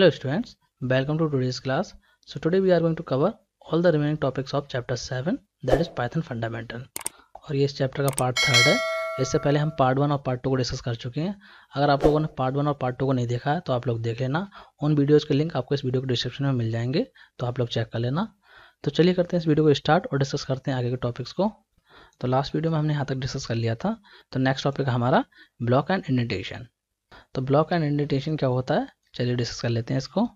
hello students welcome to today's class so today we are going to cover all the remaining topics of chapter seven that is Python fundamental और ये इस chapter का part third है इससे पहले हम part one और part two को डिस्कस कर चुके हैं अगर आप लोगों ने पार्ट वन और पार्ट टू को नहीं देखा है तो आप लोग देख लेना उन वीडियोज़ के लिंक आपको इस वीडियो के डिस्क्रिप्शन में मिल जाएंगे तो आप लोग चेक कर लेना तो चलिए करते हैं इस वीडियो को स्टार्ट और डिस्कस करते हैं आगे के टॉपिक्स को तो लास्ट वीडियो में हमने यहाँ तक डिस्कस कर लिया था तो नेक्स्ट टॉपिक हमारा ब्लॉक एंड इंडिटेशन तो ब्लॉक एंड इंडिटेशन क्या होता है चलिए डिस्कस कर लेते हैं इसको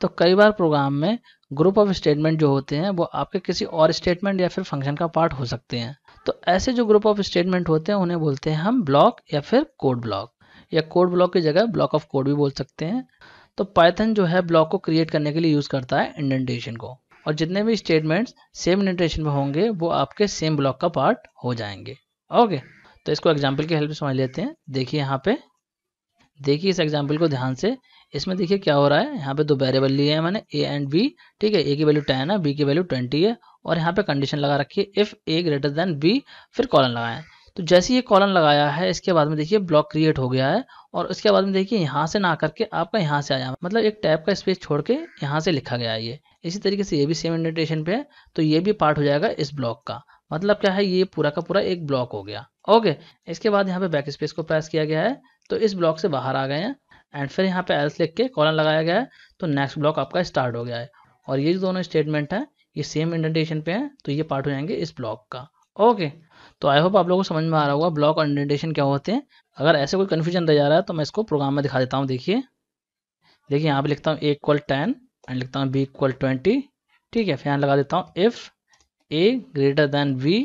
तो कई बार प्रोग्राम में ग्रुप ऑफ स्टेटमेंट जो होते हैं वो आपके किसी और स्टेटमेंट या फिर फंक्शन का पार्ट हो सकते हैं तो ऐसे जो ग्रुप ऑफ स्टेटमेंट होते हैं उन्हें बोलते हैं हम ब्लॉक या फिर कोड ब्लॉक या कोड ब्लॉक की जगह ब्लॉक ऑफ कोड भी बोल सकते हैं तो पाइथन जो है ब्लॉक को क्रिएट करने के लिए यूज़ करता है इंडेंटेशन को और जितने भी स्टेटमेंट सेम इंडेंटेशन में होंगे वो आपके सेम ब्लॉक का पार्ट हो जाएंगे ओके तो इसको एग्जाम्पल की हेल्प समझ लेते हैं देखिए यहाँ पे देखिए इस एग्जाम्पल को ध्यान से इसमें देखिए क्या हो रहा है यहाँ पे दो वेरिएबल लिए हैं मैंने ए एंड बी ठीक है ए की वैल्यू टेन है बी की वैल्यू ट्वेंटी है और यहाँ पे कंडीशन लगा रखी है if A greater than B फिर कॉलन लगाए तो जैसे ये कॉलन लगाया है इसके बाद में देखिए ब्लॉक क्रिएट हो गया है और उसके बाद में देखिए यहाँ से ना करके आपका यहाँ से आया मतलब एक टैप का स्पेस छोड़ के यहाँ से लिखा गया है ये इसी तरीके से ये भी सेम इंडेंटेशन पे है तो ये भी पार्ट हो जाएगा इस ब्लॉक का मतलब क्या है ये पूरा का पूरा एक ब्लॉक हो गया ओके इसके बाद यहाँ पे बैक स्पेस को प्रेस किया गया है तो इस ब्लॉक से बाहर आ गए हैं एंड फिर यहाँ पे एल्स लिख के कॉलन लगाया गया है तो नेक्स्ट ब्लॉक आपका स्टार्ट हो गया है और ये जो दोनों स्टेटमेंट है ये सेम इंडेंटेशन पे है तो ये पार्ट हो जाएंगे इस ब्लॉक का ओके तो आई होप आप लोगों को समझ में आ रहा होगा ब्लॉक और इंडेंटेशन क्या होते हैं अगर ऐसे कोई कन्फ्यूजन रह जा रहा है तो मैं इसको प्रोग्राम में दिखा देता हूँ देखिए देखिए यहाँ पे लिखता हूँ ए इक्वल टेन एंड लिखता हूँ बी इक्वल ट्वेंटी ठीक है फिर यहाँ लगा देता हूँ if A greater than B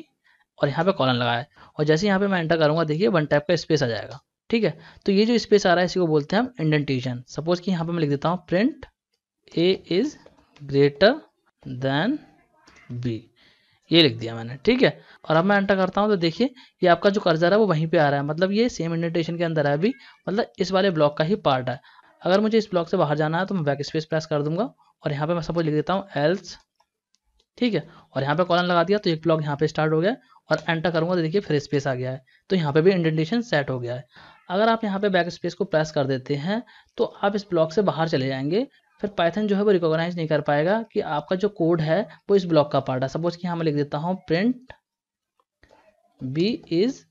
और यहाँ पे कॉलन लगाया और जैसे यहाँ पे मैं एंटर करूँगा देखिए वन टाइप का स्पेस आ जाएगा ठीक है तो ये जो स्पेस आ रहा है इसी को बोलते हैं हम इंडेंटेशन सपोज कि यहाँ पे मैं लिख देता हूँ print A is greater than B ये लिख दिया मैंने ठीक है और अब मैं एंटर करता हूँ तो देखिए ये आपका जो कर्जर है वो वहीं पे आ रहा है मतलब ये सेम इंडेंटेशन के अंदर है अभी मतलब इस वाले ब्लॉक का ही पार्ट है अगर मुझे इस ब्लॉक से बाहर जाना है तो मैं बैक स्पेस प्रेस कर दूंगा और यहाँ पे मैं सपोज लिख देता हूँ एल्स ठीक है और यहाँ पे कॉलन लगा दिया तो एक ब्लॉक यहाँ पे स्टार्ट हो गया और एंटर करूंगा तो देखिए फिर स्पेस आ गया है तो यहाँ पे भी इंडेंटेशन सेट हो गया है अगर आप यहाँ पे बैक स्पेस को प्रेस कर देते हैं तो आप इस ब्लॉक से बाहर चले जाएंगे फिर पाइथन जो है वो रिकॉग्नाइज नहीं कर पाएगा कि आपका जो कोड है वो इस ब्लॉक का पार्ट है सपोज कि यहाँ मैं लिख देता हूँ print B is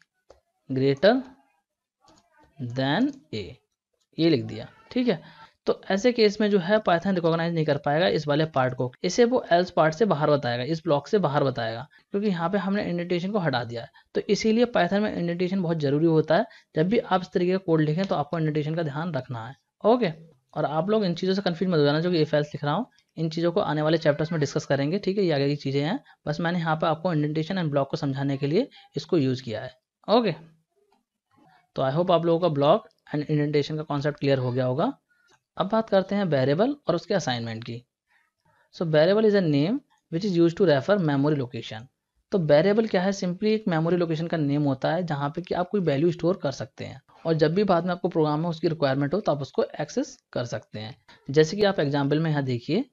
greater than A ये लिख दिया ठीक है तो ऐसे केस में जो है पाइथन रिकॉग्नाइज नहीं कर पाएगा इस वाले पार्ट को इसे वो एल्स पार्ट से बाहर बताएगा इस ब्लॉक से बाहर बताएगा क्योंकि यहाँ पे हमने इंडेंटेशन को हटा दिया है तो इसीलिए पाइथन में इंडेंटेशन बहुत जरूरी होता है जब भी आप इस तरीके का कोड लिखें तो आपको इंडेंटेशन का ध्यान रखना है ओके और आप लोग इन चीज़ों से कन्फ्यूज मत हो जाना जो कि एफ लिख रहा हूँ इन चीज़ों को आने वाले चैप्टर्स में डिस्कस करेंगे ठीक है ये आगे की चीज़ें हैं बस मैंने यहाँ पर आपको इंडेंटेशन एंड ब्लॉक को समझाने के लिए इसको यूज़ किया है ओके तो आई होप आप लोगों का ब्लॉक एंड इंडेंटेशन का कॉन्सेप्ट क्लियर हो गया होगा अब बात करते हैं वेरिएबल और उसके असाइनमेंट की so variable is a name which is use to refer memory location तो वेरिएबल क्या है सिंपली एक मेमोरी लोकेशन का नेम होता है जहाँ पे कि आप कोई वैल्यू स्टोर कर सकते हैं और जब भी बाद में आपको प्रोग्राम में उसकी रिक्वायरमेंट हो तो आप उसको एक्सेस कर सकते हैं जैसे कि आप एग्जाम्पल में यहाँ देखिए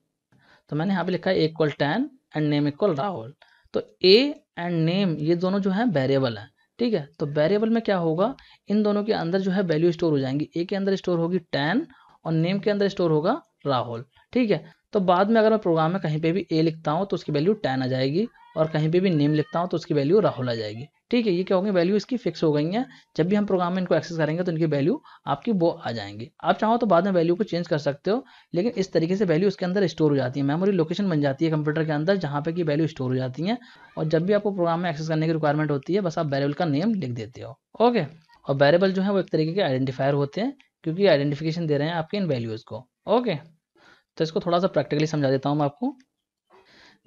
तो मैंने यहाँ पे लिखा है equal ten and name equal Rahul तो ए एंड नेम ये दोनों जो है वेरिएबल हैं ठीक है तो वेरिएबल में क्या होगा इन दोनों के अंदर जो है वैल्यू स्टोर हो जाएंगी ए के अंदर स्टोर होगी टेन और नेम के अंदर स्टोर होगा राहुल ठीक है तो बाद में अगर मैं प्रोग्राम में कहीं पे भी ए लिखता हूँ तो उसकी वैल्यू टेन आ जाएगी और कहीं पे भी नेम लिखता हूँ तो उसकी वैल्यू राहुल आ जाएगी ठीक है ये क्या होंगे वैल्यू इसकी फिक्स हो गई है जब भी हम प्रोग्राम में इनको एक्सेस करेंगे तो इनकी वैल्यू आपकी वो आ जाएंगी आप चाहो तो बाद में वैल्यू को चेंज कर सकते हो लेकिन इस तरीके से वैल्यू इसके अंदर स्टोर हो जाती है मेमोरी लोकेशन बन जाती है कंप्यूटर के अंदर जहाँ पे की वैल्यू स्टोर हो जाती है और जब भी आपको प्रोग्राम में एक्सेस करने की रिक्वायरमेंट होती है बस आप वेरेबल का नेम लिख देते हो ओके और वेरेबल जो है वो एक तरीके के आइडेंटिफायर होते हैं क्योंकि आइडेंटिफिकेशन दे रहे हैं आपके इन वैल्यूज़ को ओके तो इसको थोड़ा सा प्रैक्टिकली समझा देता हूँ मैं आपको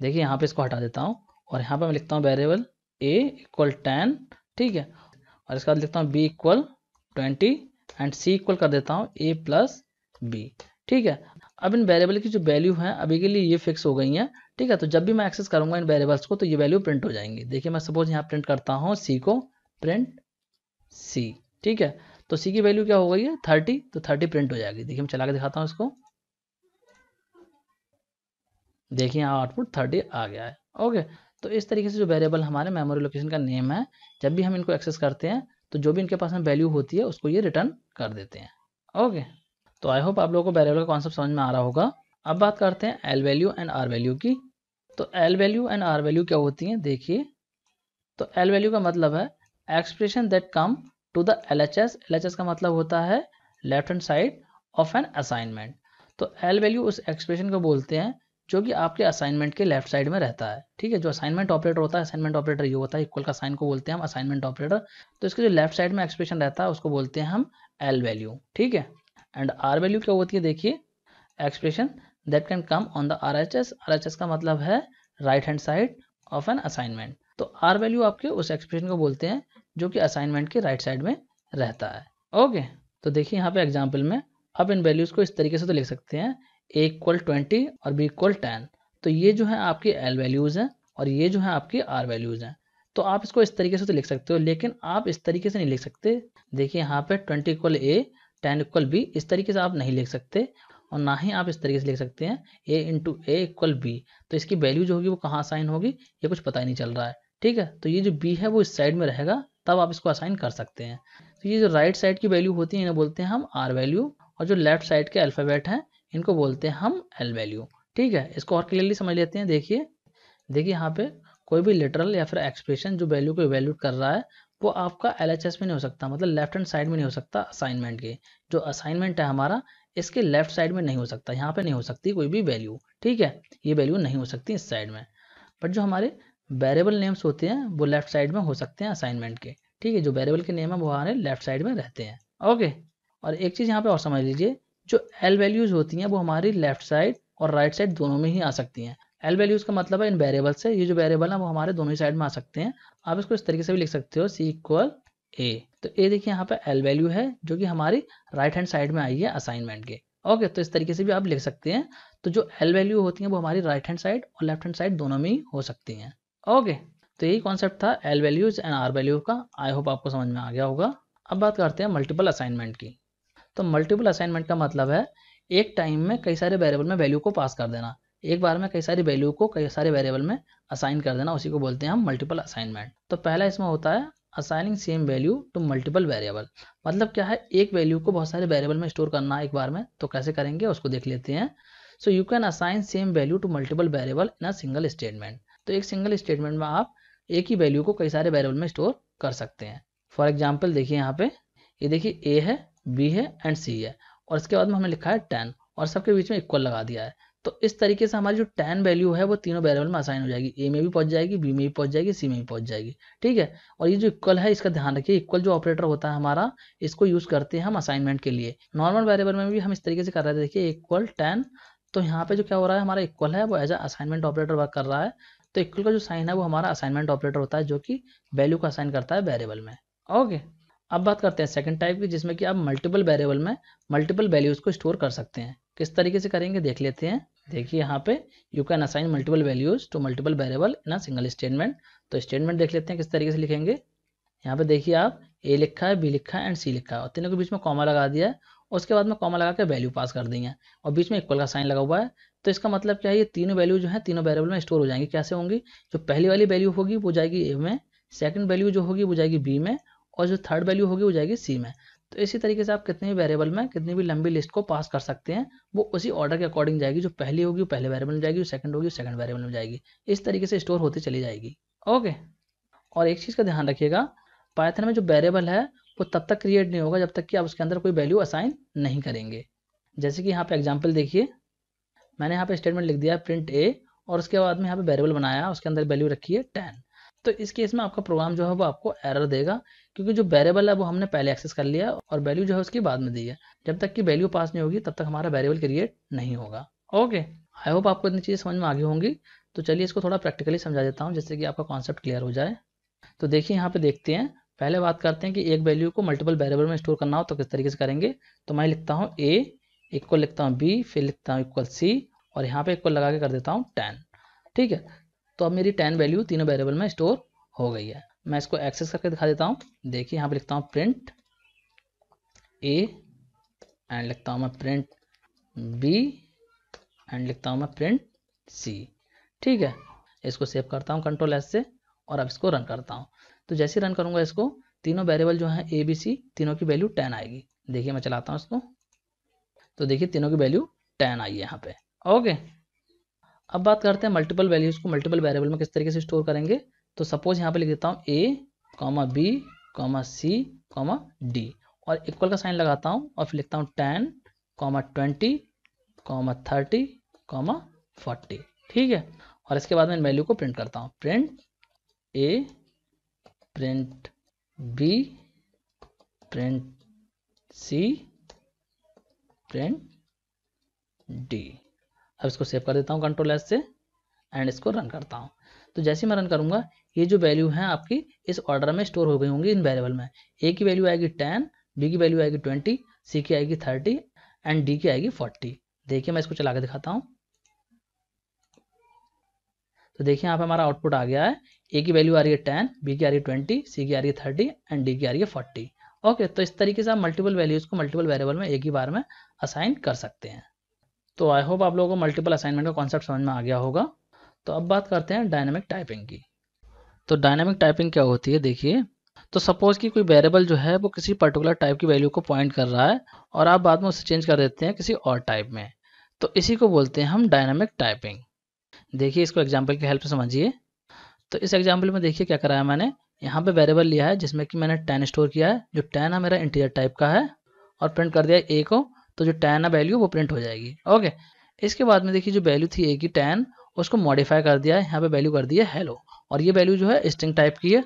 देखिए यहाँ पे इसको हटा देता हूँ और यहाँ पे मैं लिखता हूँ वेरिएबल ए इक्वल टेन ठीक है और इसके बाद लिखता हूँ B equal twenty and C equal कर देता हूँ ए प्लस बी ठीक है अब इन वेरिएबल की जो वैल्यू है अभी के लिए ये फिक्स हो गई है ठीक है तो जब भी मैं एक्सेस करूँगा इन वेरिएबल्स को तो ये वैल्यू प्रिंट हो जाएंगी देखिए मैं सपोज यहाँ प्रिंट करता हूँ सी को प्रिंट सी ठीक है तो सी की वैल्यू क्या हो गई है थर्टी तो थर्टी प्रिंट हो जाएगी देखिए मैं चला के दिखाता हूँ इसको देखिए यहाँ आउटपुट थर्टी आ गया है ओके तो इस तरीके से जो वेरिएबल हमारे मेमोरी लोकेशन का नेम है जब भी हम इनको एक्सेस करते हैं तो जो भी इनके पास में वैल्यू होती है उसको ये रिटर्न कर देते हैं ओके तो आई होप आप लोगों को वेरिएबल का कॉन्सेप्ट समझ में आ रहा होगा अब बात करते हैं L value and R value की तो L value and R value क्या होती हैं देखिए तो एल वैल्यू का मतलब है expression that come to the L H S L H S का मतलब होता है left hand side of an assignment तो एल वैल्यू उस एक्सप्रेशन को बोलते हैं जो कि आपके असाइनमेंट के लेफ्ट साइड में रहता है ठीक है जो असाइनमेंट ऑपरेटर होता है असाइनमेंट ऑपरेटर ये होता है इक्वल का साइन को बोलते हैं हम असाइनमेंट ऑपरेटर तो इसके जो लेफ्ट साइड में एक्सप्रेशन रहता है उसको बोलते हैं हम एल वैल्यू ठीक है एंड आर वैल्यू क्या होती है देखिए expression that can come on the R H S R H S का मतलब है right hand side of an assignment तो आर वैल्यू आपके उस एक्सप्रेशन को बोलते हैं जो कि असाइनमेंट के राइट साइड में रहता है ओके तो देखिए यहाँ पे एग्जाम्पल में आप इन वैल्यूज़ को इस तरीके से तो लिख सकते हैं ए इक्वल ट्वेंटी और बी इक्वल टेन तो ये जो है आपकी एल वैल्यूज़ हैं और ये जो है आपकी आर वैल्यूज़ हैं तो आप इसको इस तरीके से तो लिख सकते हो लेकिन आप इस तरीके से नहीं लिख सकते देखिए यहाँ पे twenty equal A ten equal B इस तरीके से आप नहीं लिख सकते और ना ही आप इस तरीके से लिख सकते हैं A into A equal B तो इसकी वैल्यू जो होगी वो कहाँ साइन होगी ये कुछ पता ही नहीं चल रहा है ठीक है तो ये जो बी है वो इस साइड में रहेगा तब आप इसको असाइन कर सकते हैं तो ये जो राइट साइड की वैल्यू होती है इन्हें बोलते हैं हम आर वैल्यू और जो लेफ्ट साइड के अल्फ़ाबेट हैं इनको बोलते हैं हम एल वैल्यू ठीक है इसको और क्लियरली समझ लेते हैं देखिए देखिए यहाँ पे कोई भी लिटरल या फिर एक्सप्रेशन जो वैल्यू को इवेल्यूट कर रहा है वो आपका एल में नहीं हो सकता मतलब लेफ्ट हैंड साइड में नहीं हो सकता असाइनमेंट के जो असाइनमेंट है हमारा इसके लेफ्ट साइड में नहीं हो सकता यहाँ पे नहीं हो सकती कोई भी वैल्यू ठीक है ये वैल्यू नहीं हो सकती इस साइड में बट जो हमारे वेरेबल नेम्स होते हैं वो लेफ्ट साइड में हो सकते हैं असाइनमेंट के ठीक है जो वेरेबल के नेम है वो हमारे लेफ्ट साइड में रहते हैं ओके और एक चीज़ यहाँ पे और समझ लीजिए जो एल वैल्यूज़ होती हैं वो हमारी लेफ्ट साइड और राइट साइड दोनों में ही आ सकती हैं एल वैल्यूज़ का मतलब है इन वेरेबल से ये जो वेरेबल है वो हमारे दोनों ही साइड में आ सकते हैं आप इसको इस तरीके से भी लिख सकते हो सी इक्वल ए तो ए देखिए यहाँ पे एल वैल्यू है जो कि हमारी राइट हैंड साइड में आई है असाइनमेंट के ओके तो इस तरीके से भी आप लिख सकते हैं तो जो एल वैल्यू होती है वो हमारी राइट हैंड साइड और लेफ्ट हैंड साइड दोनों में ही हो सकती हैं ओके तो यही कॉन्सेप्ट था L values and R value का आई होप आपको समझ में आ गया होगा अब बात करते हैं मल्टीपल असाइनमेंट की तो मल्टीपल असाइनमेंट का मतलब है एक टाइम में कई सारे वेरिएबल में वैल्यू को पास कर देना एक बार में कई सारी वैल्यू को कई सारे वेरिएबल में असाइन कर देना उसी को बोलते हैं हम मल्टीपल असाइनमेंट तो पहला इसमें होता है assigning same value to multiple variable मतलब क्या है एक वैल्यू को बहुत सारे वेरिएबल में स्टोर करना एक बार में तो कैसे करेंगे उसको देख लेते हैं so you can assign same value to multiple variable in a single statement तो एक सिंगल स्टेटमेंट में आप ए की वैल्यू को कई सारे वेरिएबल में स्टोर कर सकते हैं फॉर एग्जाम्पल देखिए यहाँ पे ये देखिए ए है बी है एंड सी है और इसके बाद में हमने लिखा है टेन और सबके बीच में इक्वल लगा दिया है तो इस तरीके से हमारी जो टेन वैल्यू है वो तीनों वेरिएबल में असाइन हो जाएगी ए में भी पहुंच जाएगी बी में भी पहुंच जाएगी सी में भी पहुंच जाएगी ठीक है और ये जो इक्वल है इसका ध्यान रखिए इक्वल जो ऑपरेटर होता है हमारा इसको यूज करते हैं हम असाइनमेंट के लिए नॉर्मल वेरिएबल में भी हम इस तरीके से कर रहे थे देखिए इक्वल टेन तो यहाँ पे जो क्या हो रहा है हमारा इक्वल है वो एज असाइनमेंट ऑपरेटर वर्क कर रहा है तो इक्वल का जो साइन है वो हमारा असाइनमेंट ऑपरेटर होता है जो कि वैल्यू को असाइन करता है वेरिएबल में ओके अब बात करते हैं सेकंड टाइप की जिसमें कि आप मल्टीपल वेरिएबल में मल्टीपल वैल्यूज़ को स्टोर कर सकते हैं किस तरीके से करेंगे देख लेते हैं देखिए यहाँ पे you can assign multiple values to multiple variable in a single statement तो स्टेटमेंट देख लेते हैं किस तरीके से लिखेंगे यहाँ पे देखिए आप ए लिखा है बी लिखा है एंड सी लिखा है और तीनों के बीच में कॉमा लगा दिया है उसके बाद में कॉमा लगा के वैल्यू पास कर देंगे और बीच में इक्वल का साइन लगा हुआ है तो इसका मतलब क्या है ये तीनों वैल्यू जो है तीनों वेरिएबल में स्टोर हो जाएंगे कैसे होंगी जो पहली वाली वैल्यू होगी वो जाएगी ए में सेकंड वैल्यू जो होगी वो जाएगी बी में और जो थर्ड वैल्यू होगी वो जाएगी सी में तो इसी तरीके से आप कितने भी वेरिएबल में कितनी भी लंबी लिस्ट को पास कर सकते हैं वो उसी ऑर्डर के अकॉर्डिंग जाएगी जो पहली होगी वो पहले वेरिएबल में जाएगी सेकंड होगी सेकंड वेरिएबल में जाएगी इस तरीके से स्टोर होती चली जाएगी ओके और एक चीज़ का ध्यान रखिएगा पाइथन में जो वेरिएबल है वो तब तक क्रिएट नहीं होगा जब तक कि आप उसके अंदर कोई वैल्यू असाइन नहीं करेंगे जैसे कि यहाँ पे एग्जाम्पल देखिए मैंने यहाँ पे स्टेटमेंट लिख दिया प्रिंट ए और उसके बाद में यहाँ पे वेरिएबल बनाया उसके अंदर वैल्यू रखी है टेन तो इस केस में आपका प्रोग्राम जो है वो आपको एरर देगा क्योंकि जो वेरिएबल है वो हमने पहले एक्सेस कर लिया और वैल्यू जो है उसकी बाद में दी है जब तक की वैल्यू पास नहीं होगी तब तक हमारा वेरिएबल क्रिएट नहीं होगा ओके आई होप आपको इतनी चीज़ समझ में आगे होंगी तो चलिए इसको थोड़ा प्रैक्टिकली समझा देता हूँ जिससे कि आपका कॉन्सेप्ट क्लियर हो जाए तो देखिए यहाँ पे देखते हैं पहले बात करते हैं कि एक वैल्यू को मल्टीपल वेरिएबल में स्टोर करना हो तो किस तरीके से करेंगे तो मैं लिखता हूँ ए इक्वल लिखता हूँ बी फिर लिखता हूँ इक्वल सी और यहाँ पे इक्वल लगा के कर देता हूँ टेन ठीक है तो अब मेरी टेन वैल्यू तीनों वेरिएबल में स्टोर हो गई है मैं इसको एक्सेस करके दिखा देता हूँ देखिए यहाँ पे लिखता हूँ प्रिंट ए एंड लिखता हूँ मैं प्रिंट बी एंड लिखता हूँ मैं प्रिंट सी ठीक है इसको सेव करता हूँ कंट्रोल एस से और अब इसको रन करता हूँ तो जैसे रन करूँगा इसको तीनों वेरिएबल जो है ए बी सी तीनों की वैल्यू टेन आएगी देखिए मैं चलाता हूँ इसको तो देखिए तीनों की वैल्यू टेन आई है यहाँ पे ओके अब बात करते हैं मल्टीपल वैल्यूज को मल्टीपल वेरिएबल में किस तरीके से स्टोर करेंगे तो सपोज यहाँ पे लिख देता हूँ A comma B comma C comma D और इक्वल का साइन लगाता हूँ और फिर लिखता हूँ ten comma twenty comma thirty comma forty ठीक है और इसके बाद मैं वैल्यू को प्रिंट करता हूँ print A print B print C print D अब इसको सेव कर देता हूँ कंट्रोल एस से एंड इसको रन करता हूँ तो जैसे मैं रन करूँगा ये जो वैल्यू है आपकी इस ऑर्डर में स्टोर हो गई होंगी इन वेरिएबल में ए की वैल्यू आएगी टेन बी की वैल्यू आएगी ट्वेंटी सी की आएगी थर्टी एंड डी की आएगी फोर्टी देखिए मैं इसको चला के दिखाता हूँ तो देखिए यहाँ पे हमारा आउटपुट आ गया है ए की वैल्यू आ रही है टेन बी की आ रही है ट्वेंटी सी की आ रही है थर्टी एंड डी की आ रही है फोर्टी ओके तो इस तरीके से आप मल्टीपल वैल्यूज़ को मल्टीपल वेरिएबल में एक ही बार में असाइन कर सकते हैं तो आई होप आप लोगों को मल्टीपल असाइनमेंट का कॉन्सेप्ट समझ में आ गया होगा तो अब बात करते हैं डायनेमिक टाइपिंग की तो डायनेमिक टाइपिंग क्या होती है देखिए तो सपोज कि कोई वेरिएबल जो है वो किसी पर्टिकुलर टाइप की वैल्यू को पॉइंट कर रहा है और आप बाद में उसे चेंज कर देते हैं किसी और टाइप में तो इसी को बोलते हैं हम डायनेमिक टाइपिंग देखिए इसको एग्जाम्पल की हेल्प से समझिए तो इस एग्जाम्पल में देखिए क्या कराया मैंने यहाँ पे वेरेबल लिया है जिसमें कि मैंने टेन स्टोर किया है जो टेन है मेरा इंटीरियर टाइप का है और प्रिंट कर दिया ए को तो जो टेन है वैल्यू वो प्रिंट हो जाएगी ओके इसके बाद में देखिए जो वैल्यू थी ए की टेन उसको मॉडिफाई कर दिया है यहाँ पे वैल्यू कर दिया हैलो और ये वैल्यू जो है स्ट्रिंग टाइप की है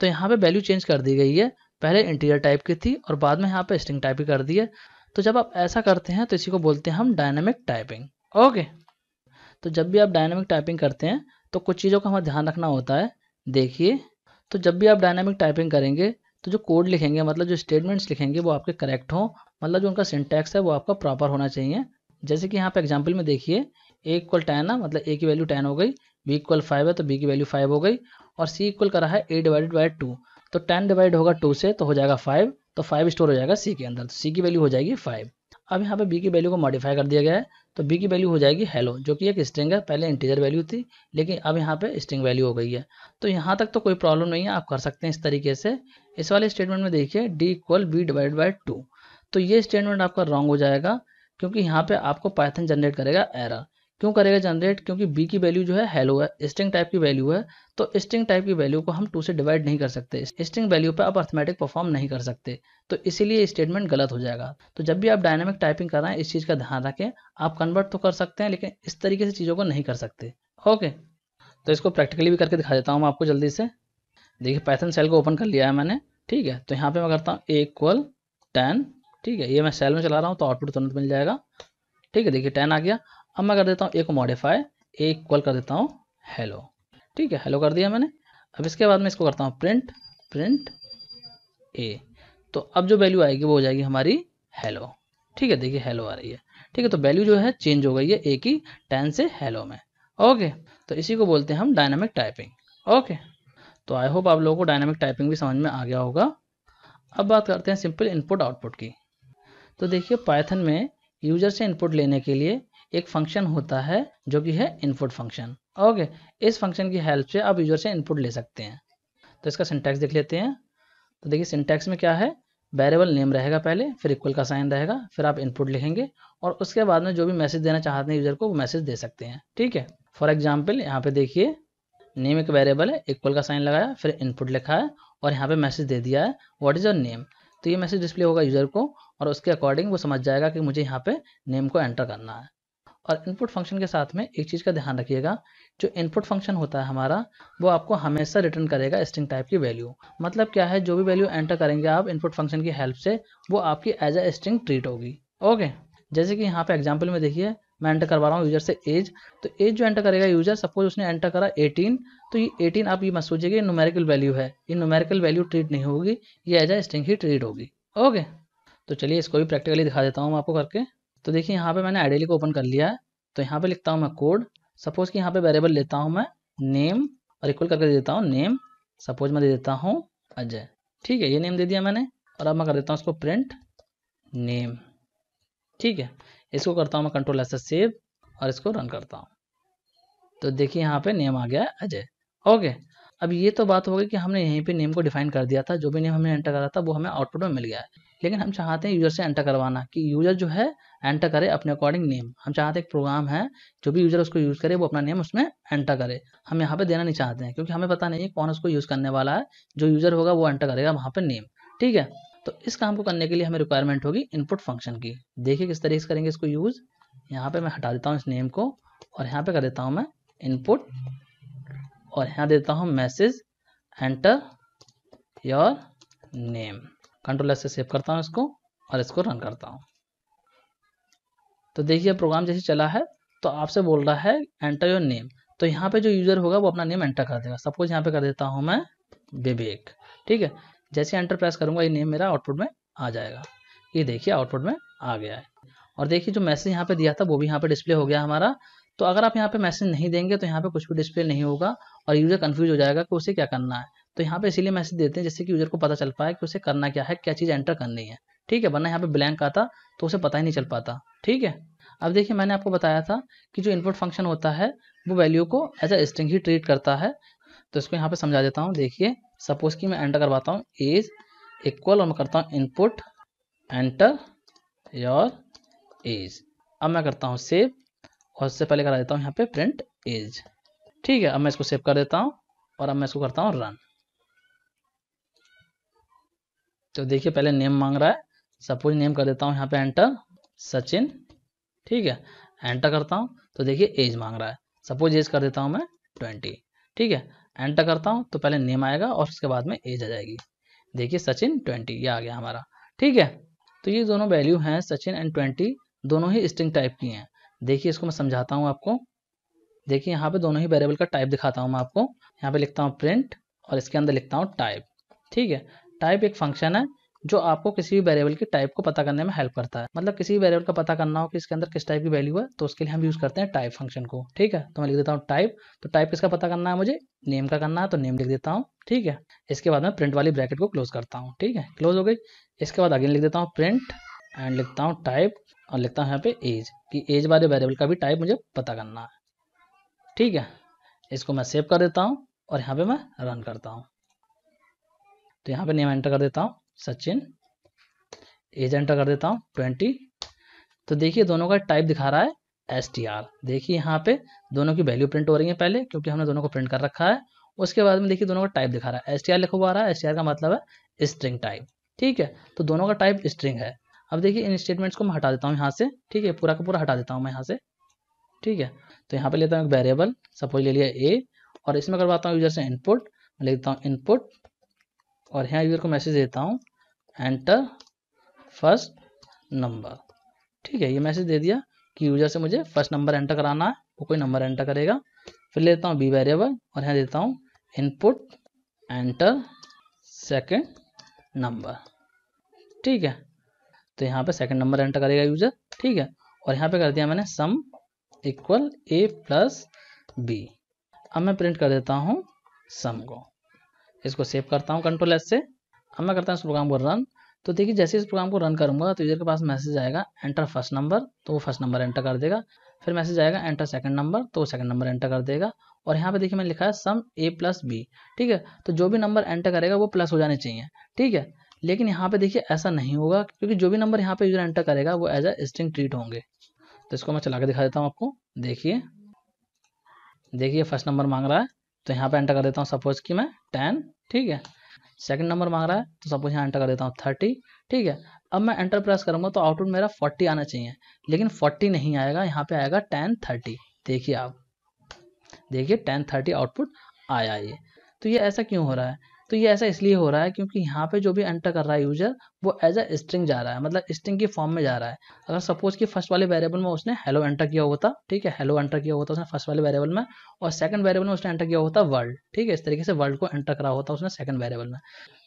तो यहाँ पे वैल्यू चेंज कर दी गई है पहले इंटीरियर टाइप की थी और बाद में यहाँ पे स्ट्रिंग टाइप की कर दी है तो जब आप ऐसा करते हैं तो इसी को बोलते हैं हम डायनेमिक टाइपिंग ओके तो जब भी आप डायनामिक टाइपिंग करते हैं तो कुछ चीज़ों का हमें ध्यान रखना होता है देखिए तो जब भी आप डायनेमिक टाइपिंग करेंगे तो जो कोड लिखेंगे मतलब जो स्टेटमेंट्स लिखेंगे वो आपके करेक्ट हों मतलब जो उनका सिंटैक्स है वो आपका प्रॉपर होना चाहिए जैसे कि यहाँ पे एग्जाम्पल में देखिए ए इक्वल टेन है मतलब ए की वैल्यू टेन हो गई बी इक्वल फाइव है तो बी की वैल्यू फाइव हो गई और सी इक्वल करा है ए डिवाइडेड बाई टू तो टेन डिवाइड होगा टू से तो हो जाएगा फाइव तो फाइव स्टोर हो जाएगा सी के अंदर तो सी की वैल्यू हो जाएगी फाइव अब यहाँ पे बी की वैल्यू को मॉडिफाई कर दिया गया है तो बी की वैल्यू हो जाएगी हेलो जो कि एक स्ट्रिंग है पहले इंटीजर वैल्यू थी लेकिन अब यहाँ पे स्ट्रिंग वैल्यू हो गई है तो यहाँ तक तो कोई प्रॉब्लम नहीं है आप कर सकते हैं इस तरीके से इस वाले स्टेटमेंट में देखिए D equal B divide by two तो ये स्टेटमेंट आपका रॉन्ग हो जाएगा क्योंकि यहाँ पे आपको पाइथन जनरेट करेगा एरर क्यों करेगा जनरेट क्योंकि बी की वैल्यू जो है हेलो है स्ट्रिंग टाइप की वैल्यू है तो स्ट्रिंग टाइप की वैल्यू को हम टू से डिवाइड नहीं कर सकते स्ट्रिंग वैल्यू पर आप अर्थमेटिक परफॉर्म नहीं कर सकते तो इसीलिए स्टेटमेंट गलत हो जाएगा तो जब भी आप डायनामिक टाइपिंग कर रहे हैं इस चीज़ का ध्यान रखें आप कन्वर्ट तो कर सकते हैं लेकिन इस तरीके से चीज़ों को नहीं कर सकते ओके तो इसको प्रैक्टिकली भी करके दिखा देता हूँ मैं आपको जल्दी से देखिए पैथन सेल को ओपन कर लिया है मैंने ठीक है तो यहाँ पर मैं करता हूँ ए टेन ठीक है ये मैं सेल में चला रहा हूँ तो आउटपुट तुरंत मिल जाएगा ठीक है देखिए टेन आ गया अब मैं कर देता हूँ ए को मॉडिफाई ए इक्वल कर देता हूँ हेलो ठीक है हेलो कर दिया मैंने अब इसके बाद मैं इसको करता हूँ प्रिंट प्रिंट ए तो अब जो वैल्यू आएगी वो हो जाएगी हमारी हेलो ठीक है देखिए हेलो आ रही है ठीक है तो वैल्यू जो है चेंज हो गई है ए की टेन से हेलो में ओके तो इसी को बोलते हैं हम डायनामिक टाइपिंग ओके तो आई होप आप लोगों को डायनामिक टाइपिंग भी समझ में आ गया होगा अब बात करते हैं सिंपल इनपुट आउटपुट की तो देखिए पाइथन में यूजर से इनपुट लेने के लिए एक फंक्शन होता है जो कि है इनपुट फंक्शन ओके इस फंक्शन की हेल्प से आप यूजर से इनपुट ले सकते हैं तो इसका सिंटैक्स देख लेते हैं तो देखिए सिंटैक्स में क्या है वेरिएबल नेम रहेगा पहले फिर इक्वल का साइन रहेगा फिर आप इनपुट लिखेंगे और उसके बाद में जो भी मैसेज देना चाहते हैं यूजर को वो मैसेज दे सकते हैं ठीक है फॉर एग्जाम्पल यहाँ पे देखिए नेम एक वेरिएबल है इक्वल का साइन लगाया फिर इनपुट लिखा है और यहाँ पे मैसेज दे दिया है व्हाट इज़ योर नेम तो ये मैसेज डिस्प्ले होगा यूजर को और उसके अकॉर्डिंग वो समझ जाएगा कि मुझे यहाँ पे नेम को एंटर करना है और इनपुट फंक्शन के साथ में एक चीज़ का ध्यान रखिएगा जो इनपुट फंक्शन होता है हमारा वो आपको हमेशा रिटर्न करेगा स्ट्रिंग टाइप की वैल्यू मतलब क्या है जो भी वैल्यू एंटर करेंगे आप इनपुट फंक्शन की हेल्प से वो आपकी एज अ स्ट्रिंग ट्रीट होगी ओके जैसे कि यहाँ पे एग्जाम्पल में देखिए मैं एंटर करवा रहा हूँ यूजर से एज तो एज जो एंटर करेगा यूजर सपोज उसने एंटर करा 18 तो ये 18 आप ये मत सोचिए कि न्यूमेरिकल वैल्यू है ये न्यूमेरिकल वैल्यू ट्रीट नहीं होगी ये एज अ स्ट्रिंग ही ट्रीट होगी ओके तो चलिए इसको भी प्रैक्टिकली दिखा देता हूँ मैं आपको करके तो देखिए यहाँ पे मैंने आइडियली को ओपन कर लिया है तो यहाँ पे लिखता हूँ मैं कोड सपोज कि यहाँ पे वेरिएबल लेता हूँ मैं नेम और इक्वल करके दे देता हूँ नेम सपोज मैं दे देता हूँ अजय ठीक है ये नेम दे दिया मैंने और अब मैं कर देता हूँ इसको प्रिंट नेम ठीक है इसको करता हूँ मैं कंट्रोल ऐसा सेव और इसको रन करता हूँ तो देखिए यहाँ पे नेम आ गया है अजय ओके अब ये तो बात हो गई कि हमने यहीं पे नेम को डिफाइन कर दिया था जो भी नेम हमने एंटर करा था वो हमें आउटपुट में मिल गया है लेकिन हम चाहते हैं यूजर से एंटर करवाना कि यूजर जो है एंटर करे अपने अकॉर्डिंग नेम हम चाहते हैं एक प्रोग्राम है जो भी यूजर उसको यूज करे वो अपना नेम उसमें एंटर करे हम यहाँ पे देना नहीं चाहते हैं क्योंकि हमें पता नहीं है कौन उसको यूज करने वाला है जो यूजर होगा वो एंटर करेगा वहाँ पे नेम ठीक है तो इस काम को करने के लिए हमें रिक्वायरमेंट होगी इनपुट फंक्शन की देखिए किस तरीके से करेंगे इसको यूज यहाँ पे मैं हटा देता हूँ इस नेम को और यहाँ पे कर देता हूँ मैं इनपुट और यहाँ देता हूँ message enter your name control से सेव करता हूँ इसको और इसको रन करता हूँ तो देखिए प्रोग्राम जैसे चला है तो आपसे बोल रहा है एंटर योर नेम तो यहाँ पे जो यूज़र होगा वो अपना नेम एंटर कर देगा सपोज यहाँ पे कर देता हूँ मैं विवेक ठीक है जैसे एंटर प्रेस करूंगा ये नेम मेरा आउटपुट में आ जाएगा ये देखिए आउटपुट में आ गया है और देखिए जो मैसेज यहाँ पे दिया था वो भी यहाँ पे डिस्प्ले हो गया हमारा तो अगर आप यहाँ पे मैसेज नहीं देंगे तो यहाँ पे कुछ भी डिस्प्ले नहीं होगा और यूज़र कन्फ्यूज हो जाएगा कि उसे क्या करना है तो यहाँ पे इसीलिए मैसेज देते हैं जिससे कि यूज़र को पता चल पाए कि उसे करना क्या है क्या चीज़ एंटर करनी है ठीक है वरना यहाँ पे ब्लैंक आता तो उसे पता ही नहीं चल पाता ठीक है अब देखिए मैंने आपको बताया था कि जो इनपुट फंक्शन होता है वो वैल्यू को एज अ स्ट्रिंग ही ट्रीट करता है तो इसको यहाँ पे समझा देता हूँ देखिए सपोज़ कि मैं एंटर करवाता हूँ एज इक्वल और मैं करता हूँ इनपुट एंटर योर एज अब मैं करता हूँ सेव और उससे पहले करा देता हूँ यहाँ पे प्रिंट एज ठीक है अब मैं इसको सेव कर देता हूँ और अब मैं इसको करता हूँ रन तो देखिए पहले नेम मांग रहा है सपोज नेम कर देता हूँ यहाँ पे एंटर सचिन ठीक है एंटर करता हूँ तो देखिए एज मांग रहा है सपोज एज कर देता हूँ मैं ट्वेंटी ठीक है एंटर करता हूँ तो पहले नेम आएगा और उसके बाद में एज आ जाएगी देखिए सचिन ट्वेंटी ये आ गया हमारा ठीक है तो ये दोनों वैल्यू हैं सचिन एंड ट्वेंटी दोनों ही स्ट्रिंग टाइप की हैं देखिए इसको मैं समझाता हूँ आपको देखिए यहाँ पे दोनों ही वेरिएबल का टाइप दिखाता हूँ मैं आपको यहाँ पे लिखता हूँ प्रिंट और इसके अंदर लिखता हूँ टाइप ठीक है टाइप एक फंक्शन है जो आपको किसी भी वेरिएबल की टाइप को पता करने में हेल्प करता है मतलब किसी भी वेरिएबल का पता करना हो कि इसके अंदर किस टाइप की वैल्यू है तो उसके लिए हम यूज़ करते हैं टाइप फंक्शन को ठीक है तो मैं लिख देता हूँ टाइप तो टाइप किसका पता करना है मुझे नेम का करना है तो नेम लिख देता हूँ ठीक है इसके बाद मैं प्रिंट वाली ब्रैकेट को क्लोज करता हूँ ठीक है क्लोज हो गई इसके बाद अगेन लिख देता हूँ प्रिंट एंड लिखता हूँ टाइप और लिखता हूँ यहाँ पे एज कि एज वाले वेरेबल का भी टाइप मुझे पता करना है ठीक है इसको मैं सेव कर देता हूँ और यहाँ पे मैं रन करता हूँ तो यहाँ पे नेम एंटर कर देता हूँ सचिन एज एंटर कर देता हूँ ट्वेंटी तो देखिए दोनों का टाइप दिखा रहा है एस टी आर देखिए यहाँ पे दोनों की वैल्यू प्रिंट हो रही है पहले क्योंकि हमने दोनों को प्रिंट कर रखा है उसके बाद में देखिए दोनों का टाइप दिखा रहा है एस टी आर लिखा हुआ आ रहा है एस टी आर का मतलब है स्ट्रिंग टाइप ठीक है तो दोनों का टाइप स्ट्रिंग है अब देखिए इन स्टेटमेंट्स को मैं हटा देता हूँ यहाँ से ठीक है पूरा का पूरा हटा देता हूँ मैं यहाँ से ठीक है तो यहाँ पे लेता हूँ एक वेरिएबल सपोज ले लिया ए और इसमें करवाता हूँ यूजर से इनपुट मैं लेता हूँ इनपुट और यहाँ यूजर को मैसेज देता हूँ एंटर फर्स्ट नंबर ठीक है ये मैसेज दे दिया कि यूजर से मुझे फर्स्ट नंबर एंटर कराना है वो कोई नंबर एंटर करेगा फिर लेता हूँ बी वेरिएबल और यहाँ देता हूँ इनपुट एंटर सेकेंड नंबर ठीक है तो यहाँ पे सेकंड नंबर एंटर करेगा यूजर ठीक है और यहाँ पे कर दिया मैंने sum equal A plus B अब मैं प्रिंट कर देता हूँ सम को इसको सेव करता हूँ कंट्रोल एस से अब मैं करता हूँ इस प्रोग्राम को रन तो देखिए जैसे इस प्रोग्राम को रन करूँगा तो यूजर के पास मैसेज आएगा एंटर फर्स्ट नंबर तो वो फर्स्ट नंबर एंटर कर देगा फिर मैसेज आएगा एंटर सेकंड नंबर तो वो सेकंड नंबर एंटर कर देगा और यहाँ पे देखिए मैंने लिखा है सम ए प्लस बी ठीक है तो जो भी नंबर एंटर करेगा वो प्लस हो जाने चाहिए ठीक है लेकिन यहाँ पे देखिए ऐसा नहीं होगा क्योंकि जो भी नंबर यहाँ पे यूजर एंटर करेगा वो एज अ स्ट्रिंग ट्रीट होंगे तो इसको मैं चला के दिखा देता हूँ आपको देखिए देखिए फर्स्ट नंबर मांग रहा है तो यहाँ पे एंटर कर देता हूँ सपोज कि मैं टेन ठीक है सेकंड नंबर मांग रहा है तो सपोज यहाँ एंटर कर देता हूँ थर्टी ठीक है अब मैं एंटर प्रेस करूँगा तो आउटपुट मेरा फोर्टी आना चाहिए लेकिन फोर्टी नहीं आएगा यहाँ पे आएगा टेन थर्टी देखिए आप देखिए टेन थर्टी आउटपुट आया ये तो ये ऐसा क्यों हो रहा है तो ये ऐसा इसलिए हो रहा है क्योंकि यहाँ पे जो भी एंटर कर रहा है यूजर वो एज अ स्ट्रिंग जा रहा है मतलब स्ट्रिंग की फॉर्म में जा रहा है अगर सपोज कि फर्स्ट वाले वेरिएबल में उसने हेलो एंटर किया होता ठीक है हेलो एंटर किया होता उसने फर्स्ट वाले वेरिएबल में और सेकंड वेरिएबल में उसने एंटर किया होता वर्ल्ड ठीक है इस तरीके से वर्ल्ड को एंटर करा होता उसने सेकंड वेरेबल में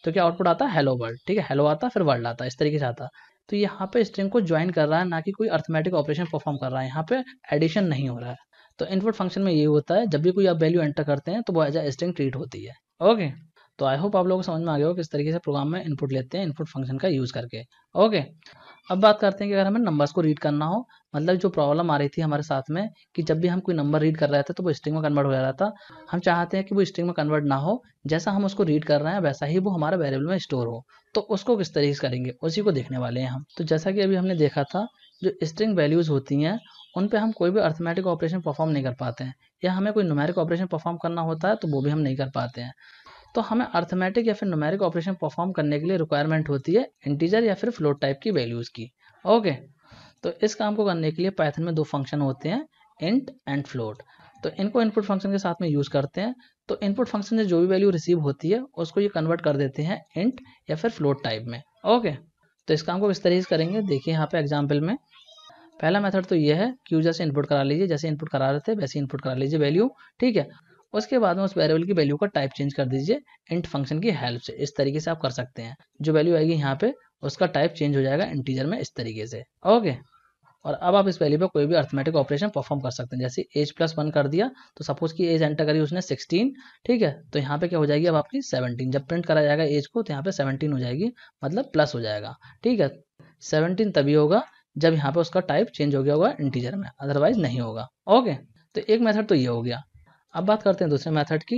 तो क्या आउटपुट आता हैलो वर्ल्ड ठीक है हेलो आता फिर वर्ल्ड आता इस तरीके से आता तो यहाँ पे स्ट्रिंग को ज्वाइन कर रहा है ना कि कोई अर्थमेटिक ऑपरेशन परफॉर्म कर रहा है यहाँ पे एडिशन नहीं हो रहा है तो इनपुट फंक्शन में ये होता है जब भी कोई आप वैल्यू एंटर करते हैं तो वो एज ए स्ट्रिंग ट्रीट होती है ओके तो आई होप आप लोगों को समझ में आ गया हो किस तरीके से प्रोग्राम में इनपुट लेते हैं इनपुट फंक्शन का यूज़ करके ओके अब बात करते हैं कि अगर हमें नंबर्स को रीड करना हो मतलब जो प्रॉब्लम आ रही थी हमारे साथ में कि जब भी हम कोई नंबर रीड कर रहे थे तो वो स्ट्रिंग में कन्वर्ट हो जा रहा था हम चाहते हैं कि वो स्ट्रिंग में कन्वर्ट ना हो जैसा हम उसको रीड कर रहे हैं वैसा ही वो हमारे वेरिएबल में स्टोर हो तो उसको किस तरीके से करेंगे उसी को देखने वाले हैं हम तो जैसा कि अभी हमने देखा था जो स्ट्रिंग वैल्यूज़ होती हैं उन पे हम कोई भी अर्थमेटिक ऑपरेशन परफॉर्म नहीं कर पाते हैं या हमें कोई नुमेरिक ऑपरेशन परफॉर्म करना होता है तो वो भी हम नहीं कर पाते हैं तो हमें अर्थमेटिक या फिर नुमेरिक ऑपरेशन परफॉर्म करने के लिए रिक्वायरमेंट होती है इंटीजर या फिर फ्लोट टाइप की वैल्यूज़ की ओके तो इस काम को करने के लिए पैथन में दो फंक्शन होते हैं इंट एंड फ्लोट तो इनको इनपुट फंक्शन के साथ में यूज़ करते हैं तो इनपुट फंक्शन से जो भी वैल्यू रिसीव होती है उसको ये कन्वर्ट कर देते हैं इंट या फिर फ्लोट टाइप में ओके तो इस काम को किस तरीके से करेंगे देखिए यहाँ पे एग्जाम्पल में पहला मेथड तो ये है कि यूजर से इनपुट करा लीजिए जैसे इनपुट करा रहे थे वैसे इनपुट करा लीजिए वैल्यू ठीक है उसके बाद में उस वेरिएबल की वैल्यू का टाइप चेंज कर दीजिए इंट फंक्शन की हेल्प से इस तरीके से आप कर सकते हैं जो वैल्यू आएगी यहाँ पे उसका टाइप चेंज हो जाएगा इंटीजर में इस तरीके से ओके और अब आप इस वैल्यू पे कोई भी अर्थमेटिक ऑपरेशन परफॉर्म कर सकते हैं जैसे एज प्लस वन कर दिया तो सपोज की एज एंटर करी उसने सिक्सटीन ठीक है तो यहाँ पे क्या हो जाएगी अब आपकी सेवनटीन जब प्रिंट करा जाएगा एज को तो यहाँ पे सेवनटीन हो जाएगी मतलब प्लस हो जाएगा ठीक है सेवनटीन तभी होगा जब यहाँ पे उसका टाइप चेंज हो गया होगा इंटीजर में अदरवाइज नहीं होगा ओके तो एक मेथड तो ये हो गया अब बात करते हैं दूसरे मेथड की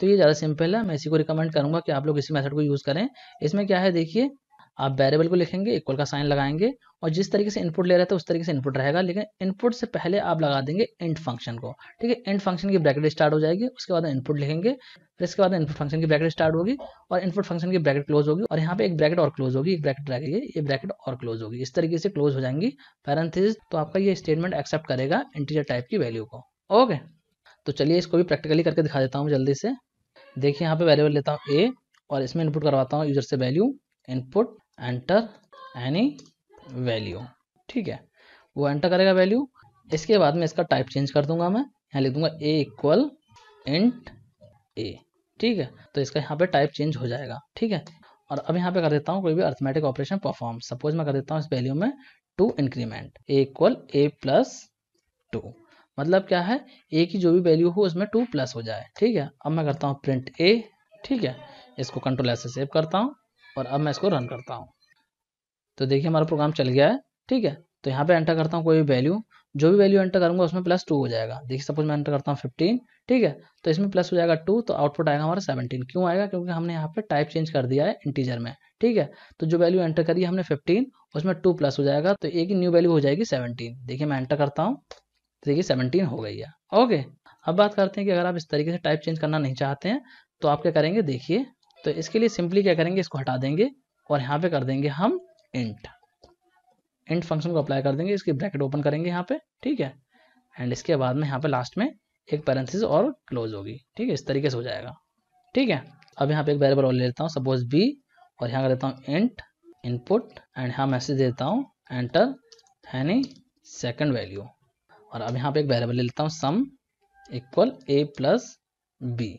तो ये ज़्यादा सिंपल है मैं इसी को रिकमेंड करूँगा कि आप लोग इसी मेथड को यूज़ करें इसमें क्या है देखिए आप वेरिएबल को लिखेंगे इक्वल का साइन लगाएंगे और जिस तरीके से इनपुट ले रहे थे उस तरीके से इनपुट रहेगा लेकिन इनपुट से पहले आप लगा देंगे इंट फंक्शन को ठीक है इंट फंक्शन की ब्रैकेट स्टार्ट हो जाएगी उसके बाद इनपुट लिखेंगे फिर इसके बाद इनपुट फंक्शन की ब्रैकेट स्टार्ट होगी और इनपुट फंक्शन की ब्रैकेट क्लोज होगी और यहाँ पे एक ब्रैकेट और क्लोज होगी एक ब्रैकेट रहेगी ये ब्रैकेट और क्लोज होगी इस तरीके से क्लोज हो जाएंगी पैरेंथिस तो आपका ये स्टेटमेंट एक्सेप्ट करेगा इंटीजर टाइप की वैल्यू को ओके तो चलिए इसको भी प्रैक्टिकली करके दिखा देता हूँ जल्दी से देखिए यहाँ पे वेरिएबल लेता हूँ ए और इसमें इनपुट करवाता हूँ यूजर से value input enter any value ठीक है वो एंटर करेगा वैल्यू इसके बाद में इसका टाइप चेंज कर दूंगा मैं यहाँ लिख दूंगा ए इक्वल इंट ए ठीक है तो इसका यहाँ पे टाइप चेंज हो जाएगा ठीक है और अब यहाँ पे कर देता हूँ कोई भी अर्थमेटिक ऑपरेशन परफॉर्म सपोज मैं कर देता हूँ इस वैल्यू में two increment A equal A plus two मतलब क्या है ए की जो भी वैल्यू हो उसमें टू प्लस हो जाए ठीक है अब मैं करता हूँ प्रिंट ए ठीक है इसको कंट्रोल ऐसे सेव करता हूँ और अब मैं इसको रन करता हूँ तो देखिए हमारा प्रोग्राम चल गया है ठीक है तो यहाँ पे एंटर करता हूँ कोई भी वैल्यू जो भी वैल्यू एंटर करूंगा उसमें प्लस टू हो जाएगा देखिए सपोज मैं एंटर करता हूँ फिफ्टीन ठीक है तो इसमें प्लस हो जाएगा टू तो आउटपुट आएगा हमारा सेवनटीन क्यों आएगा क्योंकि हमने यहाँ पे टाइप चेंज कर दिया है इंटीजर में ठीक है तो जो वैल्यू एंटर करी हमने फिफ्टीन उसमें टू प्लस हो जाएगा तो एक न्यू वैल्यू हो जाएगी सेवनटीन देखिए मैं एंटर करता हूँ थ्री तो सेवनटीन हो गई है ओके अब बात करते हैं कि अगर आप इस तरीके से टाइप चेंज करना नहीं चाहते हैं तो आप क्या करेंगे देखिए तो इसके लिए सिंपली क्या करेंगे इसको हटा देंगे और यहाँ पे कर देंगे हम इंट इंट फंक्शन को अप्लाई कर देंगे इसकी ब्रैकेट ओपन करेंगे यहाँ पे ठीक है एंड इसके बाद में यहाँ पे लास्ट में एक पैरेंसिस और क्लोज होगी ठीक है इस तरीके से हो जाएगा ठीक है अब यहाँ पे एक वेरिएबल और ले लेता हूँ सपोज बी और यहाँ कर देता हूँ इंट इनपुट एंड यहाँ मैसेज देता हूँ एंटर हैनी सेकेंड वैल्यू और अब यहाँ पे एक वेरिएबल ले लेता हूँ sum equal A plus B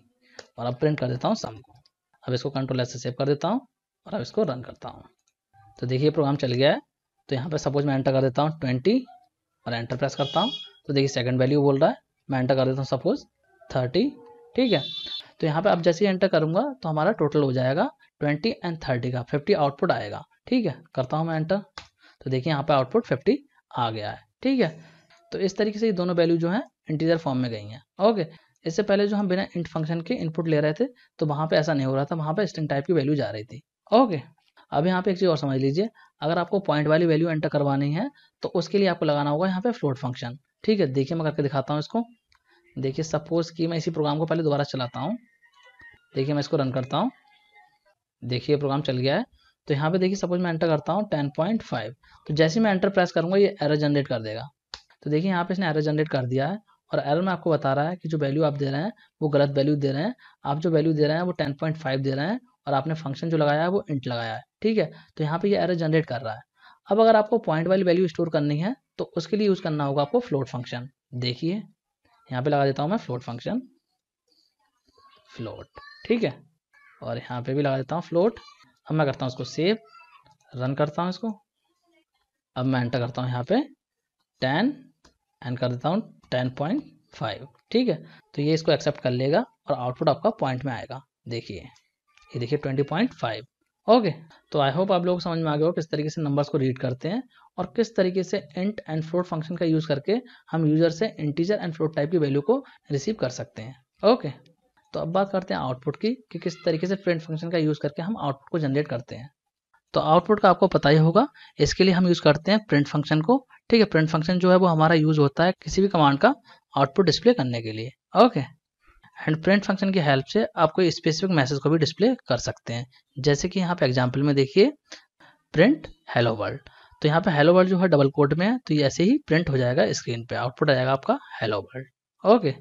और अब प्रिंट कर देता हूँ सम को अब इसको कंट्रोल ऐसे सेव कर देता हूँ और अब इसको रन करता हूँ तो देखिए प्रोग्राम चल गया है तो यहाँ पे सपोज मैं एंटर कर देता हूँ ट्वेंटी और एंटर प्रेस करता हूँ तो देखिए सेकंड वैल्यू बोल रहा है मैं एंटर कर देता हूँ सपोज थर्टी ठीक है तो यहाँ पे अब जैसे ही एंटर करूँगा तो हमारा टोटल हो जाएगा ट्वेंटी एंड थर्टी का फिफ्टी आउटपुट आएगा ठीक है करता हूँ मैं एंटर तो देखिए यहाँ पे आउटपुट फिफ्टी आ गया है ठीक है तो इस तरीके से ये दोनों वैल्यू जो है इंटीजर फॉर्म में गई हैं ओके इससे पहले जो हम बिना इंट फंक्शन के इनपुट ले रहे थे तो वहाँ पे ऐसा नहीं हो रहा था वहाँ पे स्ट्रिंग टाइप की वैल्यू जा रही थी ओके अब यहाँ पे एक चीज़ और समझ लीजिए अगर आपको पॉइंट वाली वैल्यू एंटर करवानी है तो उसके लिए आपको लगाना होगा यहाँ पे फ्लोट फंक्शन ठीक है देखिए मैं करके दिखाता हूँ इसको देखिए सपोज कि मैं इसी प्रोग्राम को पहले दोबारा चलाता हूँ देखिए मैं इसको रन करता हूँ देखिए प्रोग्राम चल गया है तो यहाँ पे देखिए सपोज मैं एंटर करता हूँ टेन पॉइंट फाइव तो जैसे मैं एंटर प्रेस करूँगा ये एरर जनरेट कर देगा तो देखिए यहाँ पे इसने एरर जनरेट कर दिया है और एरर में आपको बता रहा है कि जो वैल्यू आप दे रहे हैं वो गलत वैल्यू दे रहे हैं आप जो वैल्यू दे रहे हैं वो टेन पॉइंट फाइव दे रहे हैं और आपने फंक्शन जो लगाया है वो इंट लगाया है ठीक है तो यहाँ पे ये एरर जनरेट कर रहा है अब अगर आपको पॉइंट वाली वैल्यू स्टोर करनी है तो उसके लिए यूज़ करना होगा आपको फ्लोट फंक्शन देखिए यहाँ पे लगा देता हूँ मैं फ्लोट फंक्शन फ्लोट ठीक है और यहाँ पे भी लगा देता हूँ फ्लोट अब मैं करता हूँ इसको सेव रन करता हूँ इसको अब मैं एंटर करता हूँ यहाँ पे टेन एंड कर देता हूँ टेन पॉइंट फाइव ठीक है तो ये इसको एक्सेप्ट कर लेगा और आउटपुट आपका पॉइंट में आएगा देखिए ये देखिए ट्वेंटी पॉइंट फाइव ओके तो आई होप आप लोग समझ में आ गए हो किस तरीके से नंबर्स को रीड करते हैं और किस तरीके से इंट एंड फ्लोट फंक्शन का यूज़ करके हम यूज़र से इंटीजर एंड फ्लोट टाइप की वैल्यू को रिसीव कर सकते हैं ओके तो अब बात करते हैं आउटपुट की कि किस तरीके से प्रिंट फंक्शन का यूज़ करके हम आउटपुट को जनरेट करते हैं तो आउटपुट का आपको पता ही होगा इसके लिए हम यूज़ करते हैं प्रिंट फंक्शन को ठीक है प्रिंट फंक्शन जो है वो हमारा यूज़ होता है किसी भी कमांड का आउटपुट डिस्प्ले करने के लिए ओके एंड प्रिंट फंक्शन की हेल्प से आप कोई स्पेसिफिक मैसेज को भी डिस्प्ले कर सकते हैं जैसे कि यहाँ पे एग्जाम्पल में देखिए प्रिंट हेलो वर्ल्ड तो यहाँ पे हेलो वर्ल्ड जो है डबल कोड में है तो ये ऐसे ही प्रिंट हो जाएगा स्क्रीन पे आउटपुट आ जाएगा आपका हेलो वर्ल्ड ओके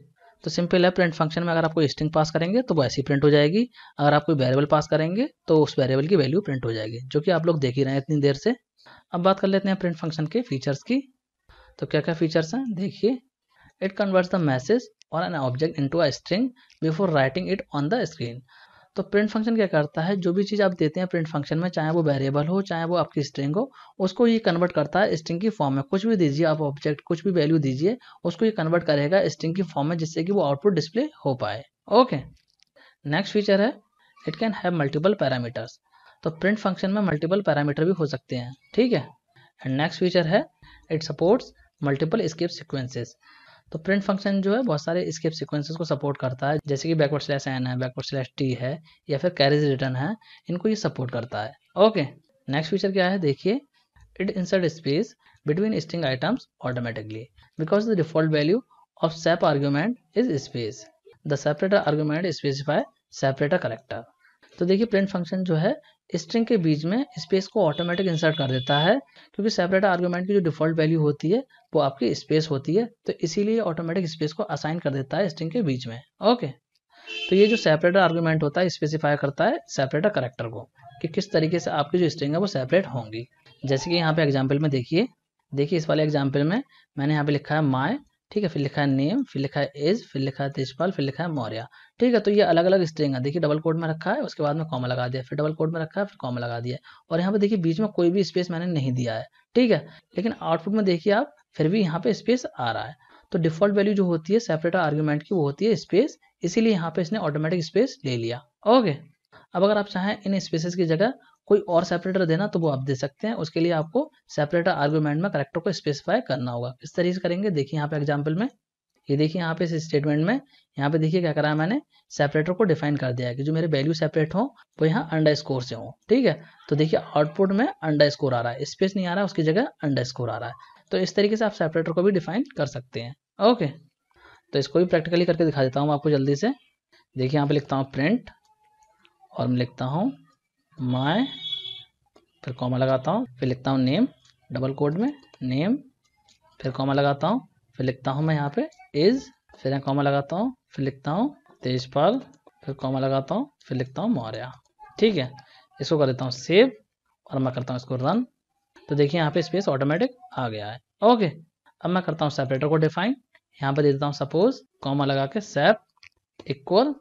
तो सिंपल है प्रिंट फंक्शन में अगर आपको स्ट्रिंग पास करेंगे तो वो ऐसी प्रिंट हो जाएगी अगर आपको वेरिएबल पास करेंगे तो उस वेरिएबल की वैल्यू प्रिंट हो जाएगी जो कि आप लोग देख ही रहे हैं इतनी देर से अब बात कर लेते हैं प्रिंट फंक्शन के फीचर्स की तो क्या क्या फीचर्स हैं देखिए it converts the message or an object in a string before writing it on the screen तो प्रिंट फंक्शन क्या करता है जो भी चीज़ आप देते हैं प्रिंट फंक्शन में चाहे वो वेरिएबल हो चाहे वो आपकी स्ट्रिंग हो उसको ये कन्वर्ट करता है स्ट्रिंग की फॉर्म में कुछ भी दीजिए आप ऑब्जेक्ट कुछ भी वैल्यू दीजिए उसको ये कन्वर्ट करेगा स्ट्रिंग की फॉर्म में जिससे कि वो आउटपुट डिस्प्ले हो पाए ओके नेक्स्ट फीचर है it can have multiple parameters तो प्रिंट फंक्शन में मल्टीपल पैरामीटर भी हो सकते हैं ठीक है एंड नेक्स्ट फीचर है it supports multiple escape sequences तो प्रिंट फंक्शन जो है बहुत सारे स्किप सिक्वेंसेज को सपोर्ट करता है जैसे कि बैकवर्ड स्लैश एन है बैकवर्ड स्लैश टी है या फिर कैरेज रिटर्न है इनको ये सपोर्ट करता है ओके नेक्स्ट फीचर क्या है देखिए it insert space between string items automatically because the default value of sep argument is space the separator argument specify separator character तो देखिए प्रिंट फंक्शन जो है स्ट्रिंग के बीच में स्पेस को ऑटोमेटिक इंसर्ट कर देता है क्योंकि सेपरेट आर्ग्यूमेंट की जो डिफॉल्ट वैल्यू होती है वो आपकी स्पेस होती है तो इसीलिए ऑटोमेटिक स्पेस को असाइन कर देता है स्ट्रिंग के बीच में ओके तो ये जो सेपरेटर आर्ग्यूमेंट होता है स्पेसिफाई करता है सेपरेटर करेक्टर को कि किस तरीके से आपकी जो स्ट्रिंग है वो सेपरेट होंगी जैसे कि यहाँ पे एग्जाम्पल में देखिए देखिए इस वाले एग्जाम्पल में मैंने यहाँ पे लिखा है माई ठीक है फिर लिखा है नेम फिर लिखा है एज फिर लिखा है तेजपाल फिर लिखा है मौर्य ठीक है तो ये अलग अलग स्ट्रिंग है देखिए डबल कोड में रखा है उसके बाद में कॉमा लगा दिया फिर डबल कोड में रखा है फिर कॉमा लगा दिया और यहाँ पे देखिए बीच में कोई भी स्पेस मैंने नहीं दिया है ठीक है लेकिन आउटपुट में देखिए आप फिर भी यहाँ पे स्पेस आ रहा है तो डिफॉल्ट वैल्यू जो होती है सेपरेट आर्ग्यूमेंट की वो होती है स्पेस इसीलिए यहाँ पे इसने ऑटोमेटिक स्पेस ले लिया ओके अब अगर आप चाहें इन स्पेसेस की जगह कोई और सेपरेटर देना तो वो आप दे सकते हैं उसके लिए आपको सेपरेटर आर्ग्यूमेंट में करेक्टर को स्पेसिफाई करना होगा इस तरीके से करेंगे देखिए यहाँ पे एग्जाम्पल में ये देखिए यहाँ पे इस स्टेटमेंट में यहाँ पे देखिए क्या करा है मैंने सेपरेटर को डिफाइन कर दिया है कि जो मेरे वैल्यू सेपरेट हो वो यहाँ अंडर स्कोर से हो ठीक है तो देखिए आउटपुट में अंडर स्कोर आ रहा है स्पेस नहीं आ रहा है उसकी जगह अंडर स्कोर आ रहा है तो इस तरीके से आप सेपरेटर को भी डिफाइन कर सकते हैं ओके तो इसको भी प्रैक्टिकली करके दिखा देता हूँ आपको जल्दी से देखिए यहाँ पे लिखता हूँ प्रिंट और मैं लिखता हूँ माय फिर कॉमा लगाता हूँ फिर लिखता हूँ नेम डबल कोड में नेम फिर कॉमा लगाता हूँ फिर लिखता हूँ मैं यहाँ पे इज फिर यहाँ कॉमा लगाता हूँ फिर लिखता हूँ तेजपाल फिर कॉमा लगाता हूँ फिर लिखता हूँ मौर्या ठीक है इसको कर देता हूँ सेव और मैं करता हूँ इसको रन तो देखिए यहाँ पे स्पेस ऑटोमेटिक आ गया है ओके अब मैं करता हूँ सेपरेटर को डिफाइन यहाँ पे दे देता हूँ सपोज कॉमा लगा के सेप इक्वल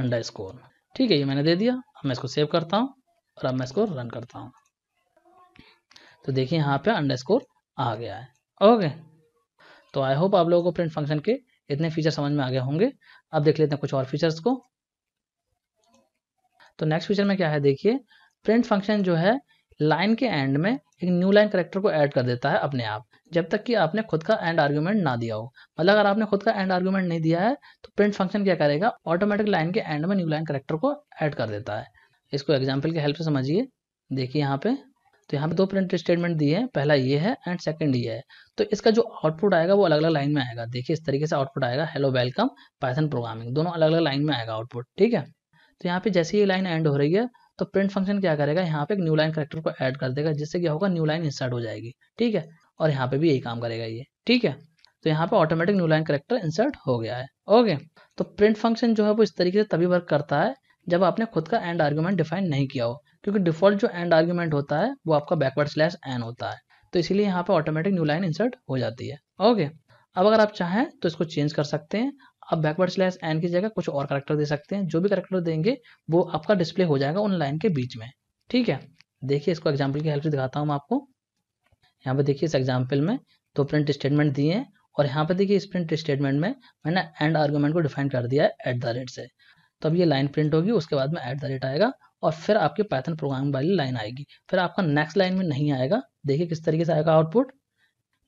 अंडर स्कोर ठीक है ये मैंने दे दिया अब मैं इसको सेव करता हूँ और अब मैं इसको रन करता हूँ तो देखिए यहाँ पे अंडर आ गया है ओके तो आई होप आप लोगों को प्रिंट फंक्शन के इतने फीचर समझ में आ गए होंगे अब देख लेते हैं कुछ और फीचर्स को तो नेक्स्ट फीचर में क्या है देखिए प्रिंट फंक्शन जो है लाइन के एंड में एक न्यू लाइन करेक्टर को ऐड कर देता है अपने आप जब तक कि आपने खुद का एंड आर्ग्यूमेंट ना दिया हो मतलब अगर आपने खुद का एंड आर्ग्यूमेंट नहीं दिया है तो प्रिंट फंक्शन क्या करेगा ऑटोमेटिक लाइन के एंड में न्यू लाइन करेक्टर को ऐड कर देता है इसको एग्जाम्पल के हेल्प से समझिए देखिए यहाँ पे तो यहाँ पे दो प्रिंट स्टेटमेंट दिए हैं पहला ये है एंड सेकंड ये है तो इसका जो आउटपुट आएगा वो अलग अलग लाइन में आएगा देखिए इस तरीके से आउटपुट आएगा हेलो वेलकम पाइथन प्रोग्रामिंग दोनों अलग अलग लाइन में आएगा आउटपुट ठीक है तो यहाँ पे जैसे ये लाइन एंड हो रही है तो प्रिंट फंक्शन क्या करेगा यहाँ पे एक न्यू लाइन करेक्टर को एड कर देगा जिससे क्या होगा न्यू लाइन इंसर्ट हो जाएगी ठीक है और यहाँ पे भी यही काम करेगा ये ठीक है तो यहाँ पे automatic new line character insert हो गया है ओके तो प्रिंट फंक्शन जो है वो इस तरीके से तभी वर्क करता है जब आपने खुद का एंड आर्ग्यूमेंट डिफाइन नहीं किया हो क्योंकि डिफॉल्ट जो एंड आर्ग्यूमेंट होता है वो आपका बैकवर्ड स्लैश एन होता है तो इसीलिए यहाँ पे ऑटोमेटिक न्यू लाइन इंसर्ट हो जाती है ओके अब अगर आप चाहें तो इसको चेंज कर सकते हैं आप बैकवर्ड स्लैश एन की जगह कुछ और करेक्टर दे सकते हैं जो भी करेक्टर देंगे वो आपका डिस्प्ले हो जाएगा उन लाइन के बीच में ठीक है देखिए इसको एग्जाम्पल की हेल्प से दिखाता हूँ मैं आपको यहाँ पे देखिए इस एग्जाम्पल में दो प्रिंट स्टेटमेंट दिए हैं और यहाँ पे देखिए इस प्रिंट स्टेटमेंट में मैंने एंड आर्ग्यूमेंट को डिफाइन कर दिया है एट द रेट से तब ये लाइन प्रिंट होगी उसके बाद में एट द रेट आएगा और फिर आपकी पैथन प्रोग्रामिंग वाली लाइन आएगी फिर आपका नेक्स्ट लाइन में नहीं आएगा देखिए किस तरीके से आएगा आउटपुट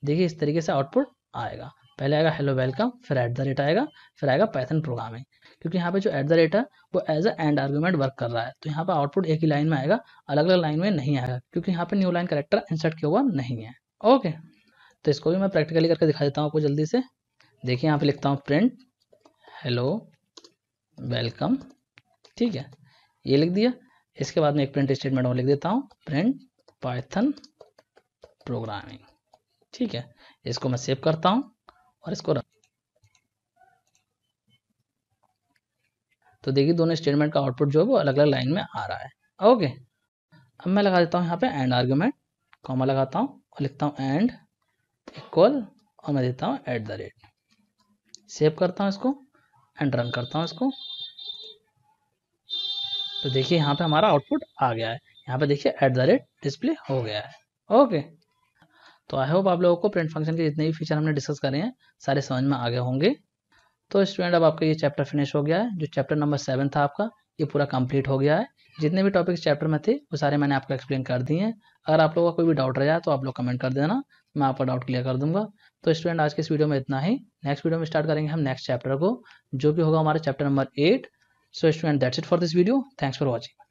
देखिए इस तरीके से आउटपुट आएगा पहले आएगा हेलो वेलकम फिर एट द रेट आएगा फिर आएगा पैथन प्रोग्रामिंग क्योंकि यहाँ पे जो एट द रेट है वो as a end argument work कर रहा है तो यहाँ पे आउटपुट एक ही लाइन में आएगा अलग अलग लाइन में नहीं आएगा क्योंकि यहाँ पे न्यू लाइन करेक्टर इंसर्ट किया हुआ नहीं है ओके तो इसको भी मैं प्रैक्टिकली करके दिखा देता हूँ आपको जल्दी से देखिए यहाँ पे लिखता हूँ प्रिंट हेलो वेलकम ठीक है ये लिख दिया इसके बाद में एक प्रिंट स्टेटमेंट और लिख देता हूँ प्रिंट पाइथन प्रोग्रामिंग ठीक है इसको मैं सेव करता हूँ और इसको रख तो देखिए दोनों स्टेटमेंट का आउटपुट जो है वो अलग अलग लाइन में आ रहा है ओके अब मैं लगा देता हूँ यहाँ पे एंड आर्ग्यूमेंट कॉमा लगाता हूँ और लिखता हूँ एंड इक्वल और मैं देता हूँ एट द रेट सेव करता हूँ इसको एंड रन करता हूँ इसको तो देखिए यहाँ पे हमारा आउटपुट आ गया है यहाँ पे देखिए एट द रेट डिस्प्ले हो गया है ओके तो आई होप आप लोगों को प्रिंट फंक्शन के जितने भी फीचर हमने डिस्कस करे हैं सारे समझ में आ गए होंगे तो स्टूडेंट अब आपका ये चैप्टर फिनिश हो गया है जो चैप्टर नंबर सेवन था आपका ये पूरा कंप्लीट हो गया है जितने भी टॉपिक्स चैप्टर में थे वो सारे मैंने आपको एक्सप्लेन कर दिए हैं अगर आप लोगों का कोई भी डाउट रह जाए तो आप लोग कमेंट कर देना मैं आपका डाउट क्लियर कर दूंगा तो स्टूडेंट आज के इस वीडियो में इतना ही नेक्स्ट वीडियो में स्टार्ट करेंगे हम नेक्स्ट चैप्टर को जो भी होगा हमारा chapter number eight so student that's it for this video thanks for watching